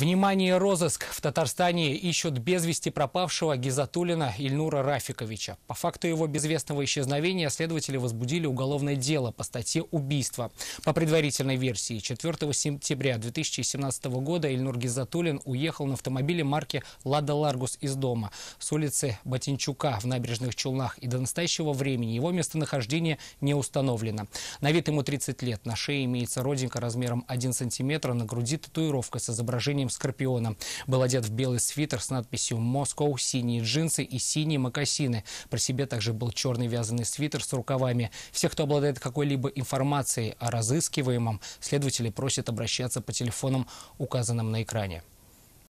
Внимание, розыск. В Татарстане ищут без вести пропавшего Гизатулина Ильнура Рафиковича. По факту его безвестного исчезновения следователи возбудили уголовное дело по статье убийства. По предварительной версии, 4 сентября 2017 года Ильнур Гизатулин уехал на автомобиле марки «Лада Ларгус» из дома с улицы Ботинчука в набережных Челнах. И до настоящего времени его местонахождение не установлено. На вид ему 30 лет. На шее имеется родинка размером 1 сантиметр, а на груди татуировка с изображением скорпионом. Был одет в белый свитер с надписью «Москоу», синие джинсы и синие мокасины. При себе также был черный вязаный свитер с рукавами. Все, кто обладает какой-либо информацией о разыскиваемом, следователи просят обращаться по телефонам, указанным на экране.